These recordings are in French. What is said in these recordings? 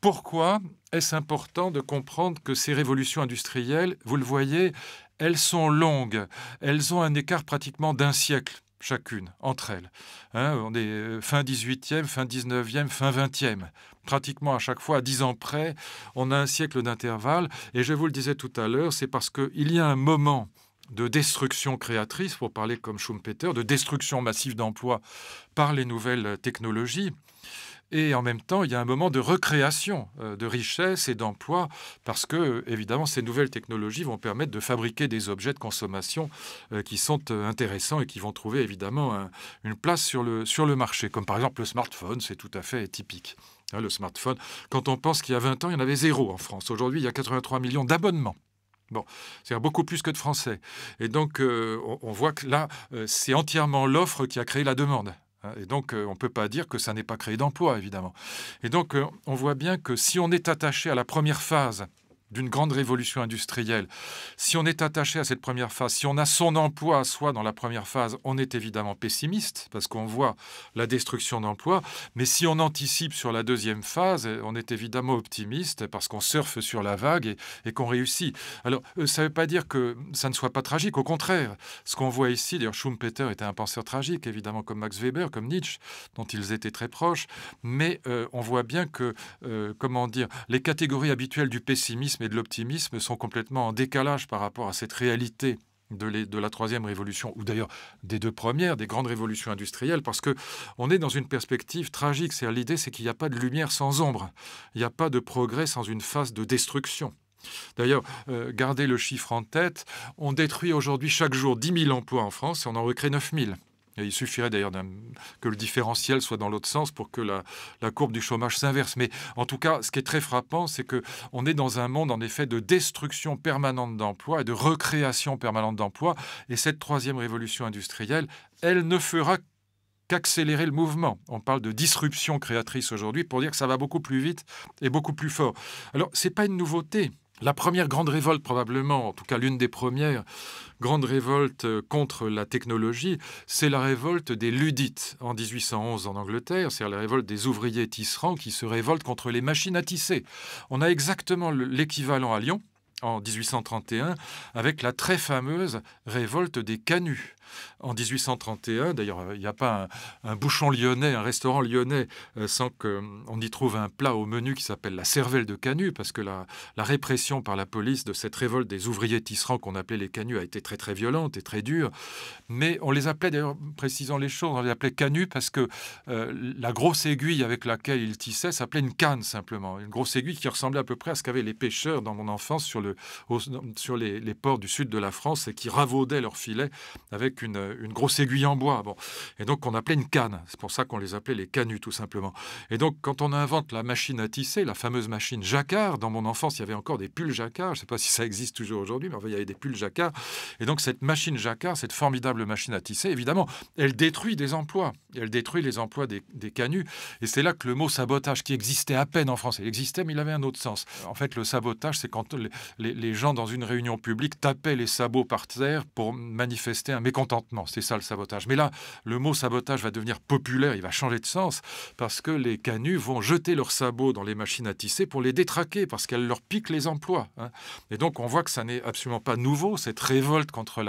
Pourquoi est-ce important de comprendre que ces révolutions industrielles, vous le voyez, elles sont longues, elles ont un écart pratiquement d'un siècle chacune entre elles. Hein, on est euh, fin 18e, fin 19e, fin 20e. Pratiquement à chaque fois, à 10 ans près, on a un siècle d'intervalle. Et je vous le disais tout à l'heure, c'est parce qu'il y a un moment de destruction créatrice, pour parler comme Schumpeter, de destruction massive d'emplois par les nouvelles technologies. Et en même temps, il y a un moment de recréation euh, de richesse et d'emploi parce que, évidemment, ces nouvelles technologies vont permettre de fabriquer des objets de consommation euh, qui sont euh, intéressants et qui vont trouver, évidemment, une place sur le, sur le marché. Comme par exemple le smartphone, c'est tout à fait typique. Hein, le smartphone, quand on pense qu'il y a 20 ans, il y en avait zéro en France. Aujourd'hui, il y a 83 millions d'abonnements. Bon, c'est beaucoup plus que de Français. Et donc, on, voit que là, c'est entièrement l'offre qui a créé la demande. Hein, et donc, euh, on ne peut pas dire que ça n'est pas créé d'emploi, évidemment. Et donc, euh, on voit bien que si on est attaché à la première phase, d'une grande révolution industrielle, si on est attaché à cette première phase, si on a son emploi à soi dans la première phase, on est évidemment pessimiste parce qu'on voit la destruction d'emplois. Mais si on anticipe sur la deuxième phase, on est évidemment optimiste parce qu'on surfe sur la vague et, qu'on réussit. Alors, euh, ça ne veut pas dire que ça ne soit pas tragique. Au contraire, ce qu'on voit ici, d'ailleurs, Schumpeter était un penseur tragique, évidemment, comme Max Weber, comme Nietzsche, dont ils étaient très proches. Mais euh, on voit bien que, euh, comment dire, les catégories habituelles du pessimisme et de l'optimisme sont complètement en décalage par rapport à cette réalité de, la troisième révolution, ou d'ailleurs des deux premières, des grandes révolutions industrielles, parce que on est dans une perspective tragique. C'est l'idée, c'est qu'il n'y a pas de lumière sans ombre, il n'y a pas de progrès sans une phase de destruction. D'ailleurs, euh, gardez le chiffre en tête, on détruit aujourd'hui chaque jour 10 000 emplois en France et on en recrée 9 000 il suffirait d'ailleurs que le différentiel soit dans l'autre sens pour que la, courbe du chômage s'inverse. Mais en tout cas, ce qui est très frappant, c'est que on est dans un monde en effet de destruction permanente d'emplois et de recréation permanente d'emplois. Et cette troisième révolution industrielle, elle ne fera qu'accélérer le mouvement. On parle de disruption créatrice aujourd'hui pour dire que ça va beaucoup plus vite et beaucoup plus fort. Alors, ce n'est pas une nouveauté la première grande révolte, probablement, en tout cas l'une des premières grandes révoltes euh, contre la technologie, c'est la révolte des ludites en 1811 en Angleterre, c'est-à-dire la révolte des ouvriers tisserands qui se révoltent contre les machines à tisser. On a exactement l'équivalent à Lyon en 1831 avec la très fameuse révolte des canuts. En 1831, d'ailleurs, il n'y a pas un, bouchon lyonnais, un restaurant lyonnais, euh, sans qu'on euh, y trouve un plat au menu qui s'appelle la cervelle de canut, parce que la, répression par la police de cette révolte des ouvriers tisserands qu'on appelait les canuts a été très très violente et très dure. Mais on les appelait, d'ailleurs, précisant les choses, on les appelait canuts parce que euh, la grosse aiguille avec laquelle ils tissaient s'appelait une canne simplement, une grosse aiguille qui ressemblait à peu près à ce qu'avaient les pêcheurs dans mon enfance sur le sur les, ports du sud de la France et qui ravaudaient leurs filets avec une, grosse aiguille en bois. Bon. Et donc on appelait une canne. C'est pour ça qu'on les appelait les canuts tout simplement. Et donc quand on invente la machine à tisser, la fameuse machine jacquard, dans mon enfance il y avait encore des pulls jacquard. Je ne sais pas si ça existe toujours aujourd'hui, mais il y avait des pulls jacquard. Et donc cette machine jacquard, cette formidable machine à tisser, évidemment, elle détruit des emplois. Elle détruit les emplois des, des canuts. Et c'est là que le mot sabotage, qui existait à peine en France, il existait mais il avait un autre sens. En fait, le sabotage, c'est quand les, gens dans une réunion publique tapaient les sabots par terre pour manifester un mécontentement. C'est ça le sabotage. Mais là, le mot sabotage va devenir populaire, il va changer de sens, parce que les canuts vont jeter leurs sabots dans les machines à tisser pour les détraquer, parce qu'elles leur piquent les emplois. Hein. Et donc on voit que ça n'est absolument pas nouveau, cette révolte contre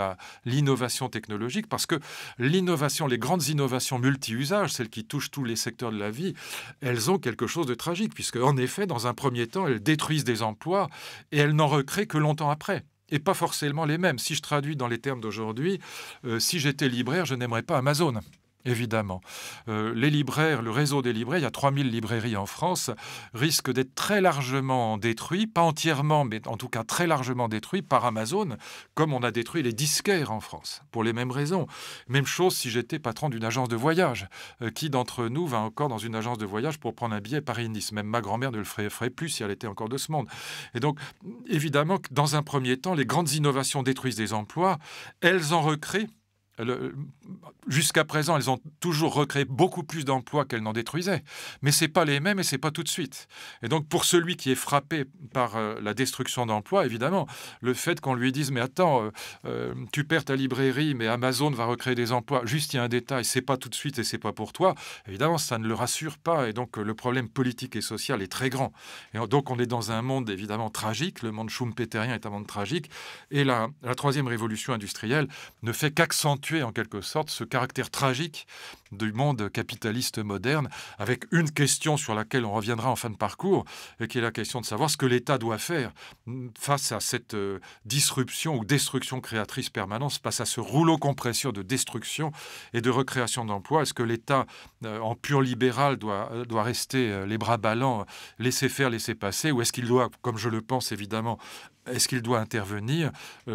l'innovation technologique, parce que l'innovation, les grandes innovations multi-usages, celles qui touchent tous les secteurs de la vie, elles ont quelque chose de tragique, puisque en effet, dans un premier temps, elles détruisent des emplois et elles n'en créé que longtemps après et pas forcément les mêmes. Si je traduis dans les termes d'aujourd'hui, euh, si j'étais libraire, je n'aimerais pas Amazon. Évidemment. Euh, les libraires, le réseau des libraires, il y a 3000 librairies en France, risquent d'être très largement détruit, pas entièrement, mais en tout cas très largement détruit par Amazon, comme on a détruit les disquaires en France, pour les mêmes raisons. Même chose si j'étais patron d'une agence de voyage. Euh, qui d'entre nous va encore dans une agence de voyage pour prendre un billet Paris-Nice Même ma grand-mère ne le ferait, plus si elle était encore de ce monde. Et donc, évidemment, dans un premier temps, les grandes innovations détruisent des emplois, elles en recréent Jusqu'à présent, elles ont toujours recréé beaucoup plus d'emplois qu'elles n'en détruisaient, mais c'est pas les mêmes et c'est pas tout de suite. Et donc pour celui qui est frappé par euh, la destruction d'emplois, évidemment, le fait qu'on lui dise mais attends, euh, euh, tu perds ta librairie, mais Amazon va recréer des emplois. Juste il y a un détail, c'est pas tout de suite et c'est pas pour toi. Évidemment, ça ne le rassure pas et donc le problème politique et social est très grand. Et donc on est dans un monde évidemment tragique. Le monde schumpeterien est un monde tragique et la, la troisième révolution industrielle ne fait qu'accentuer en quelque sorte ce caractère tragique du monde capitaliste moderne, avec une question sur laquelle on reviendra en fin de parcours, et qui est la question de savoir ce que l'État doit faire face à cette euh, disruption ou destruction créatrice permanente, face à ce rouleau compresseur de destruction et de recréation d'emplois. Est-ce que l'État, euh, en pur libéral, doit, euh, doit rester les bras ballants, laisser faire, laisser passer, ou est-ce qu'il doit, comme je le pense évidemment, est-ce qu'il doit intervenir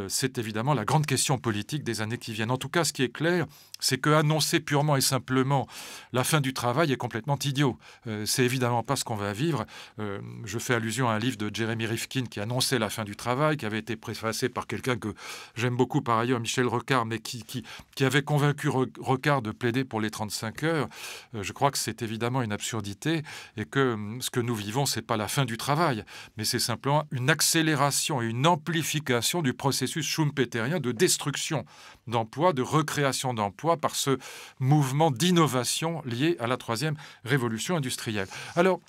C'est évidemment la grande question politique des années qui viennent. En tout cas, ce qui est clair, c'est que annoncer purement et simplement simplement la fin du travail est complètement idiot. Euh, c'est évidemment pas ce qu'on va vivre. Euh, je fais allusion à un livre de Jeremy Rifkin qui annonçait la fin du travail, qui avait été préfacé par quelqu'un que j'aime beaucoup par ailleurs, Michel Recard, mais qui, qui, avait convaincu Recard de plaider pour les 35 heures. Euh, je crois que c'est évidemment une absurdité et que hum, ce que nous vivons, c'est pas la fin du travail, mais c'est simplement une accélération et une amplification du processus schumpeterien de destruction d'emplois, de recréation d'emplois par ce mouvement d'innovation liée à la troisième révolution industrielle. Alors,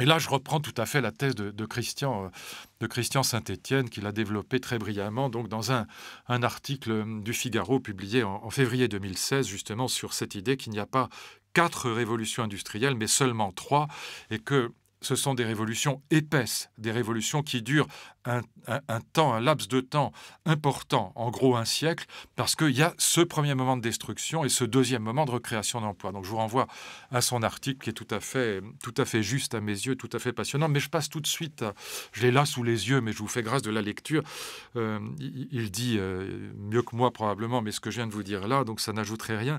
et là, je reprends tout à fait la thèse de, Christian, euh, de Christian Saint-Étienne, qu'il a développée très brillamment donc dans un, article du Figaro publié en, en, février 2016, justement sur cette idée qu'il n'y a pas quatre révolutions industrielles, mais seulement trois, et que ce sont des révolutions épaisses, des révolutions qui durent un, temps, un laps de temps important, en gros un siècle, parce qu'il y a ce premier moment de destruction et ce deuxième moment de recréation d'emploi. Donc je vous renvoie à son article qui est tout à fait, tout à fait juste à mes yeux, tout à fait passionnant. Mais je passe tout de suite, je l'ai là sous les yeux, mais je vous fais grâce de la lecture. Euh, il, dit euh, mieux que moi probablement, mais ce que je viens de vous dire là, donc ça n'ajouterait rien.